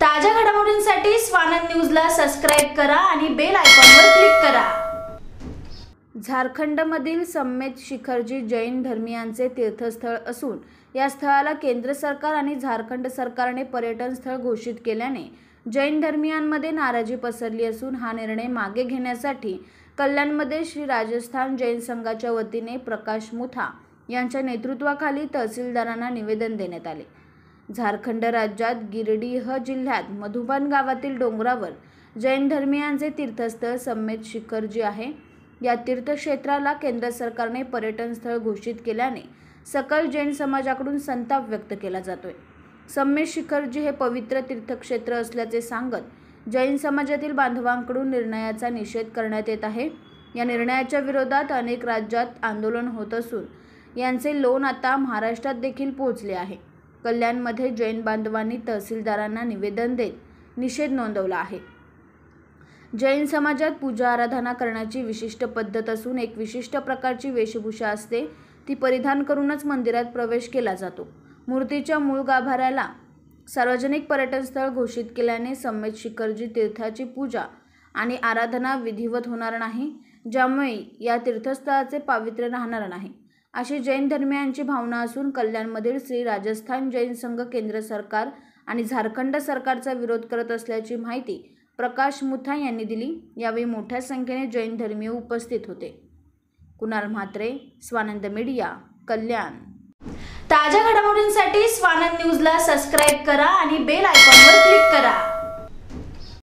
ताज्या घडामोडींसाठी स्वानंद न्यूजला सबस्क्राईब करा आणि बेल आयकॉनवर क्लिक करा झारखंडमधील सम्मेत शिखरजी जैन धर्मियांचे तीर्थस्थळ असून या स्थळाला केंद्र सरकार आणि झारखंड सरकारने पर्यटन स्थळ घोषित केल्याने जैन धर्मियांमध्ये नाराजी पसरली असून हा निर्णय मागे घेण्यासाठी कल्याणमध्ये श्री राजस्थान जैन संघाच्या वतीने प्रकाश मुथा यांच्या नेतृत्वाखाली तहसीलदारांना निवेदन देण्यात आले झारखंड राज्यात गिरडीह जिल्ह्यात मधुबन गावातील डोंगरावर जैन धर्मियांचे तीर्थस्थळ संमेत शिखरजी आहे या तीर्थक्षेत्राला केंद्र सरकारने पर्यटन स्थळ घोषित केल्याने सकल जैन समाजाकडून संताप व्यक्त केला जातोय संमेश शिखरजी हे पवित्र तीर्थक्षेत्र असल्याचे सांगत जैन समाजातील बांधवांकडून निर्णयाचा निषेध करण्यात येत आहे या निर्णयाच्या विरोधात अनेक राज्यात आंदोलन होत असून यांचे लोन आता महाराष्ट्रात देखील पोहोचले आहे कल्याणमध्ये जैन बांधवांनी तहसीलदारांना निवेदन देत निषेध नोंदवला आहे जैन समाजात पूजा आराधना करण्याची विशिष्ट पद्धत असून एक विशिष्ट प्रकारची वेशभूषा असते ती परिधान करूनच मंदिरात प्रवेश केला जातो मूर्तीच्या मूळ गाभाऱ्याला सार्वजनिक पर्यटनस्थळ घोषित केल्याने समेत शिखरजी तीर्थाची पूजा आणि आराधना विधिवत होणार नाही ज्यामुळे या तीर्थस्थळाचे पावित्र्य राहणार नाही अशी जैन धर्मियांची भावना असून कल्याणमधील श्री राजस्थान जैन संघ केंद्र सरकार आणि झारखंड सरकारचा विरोध करत असल्याची माहिती प्रकाश मुथा यांनी दिली यावेळी मोठ्या संख्येने जैन धर्मीय उपस्थित होते कुणाल म्हात्रे स्वानंद मीडिया कल्याण ताज्या घडामोडींसाठी स्वानंद न्यूजला सबस्क्राईब करा आणि बेल आयकॉनवर क्लिक करा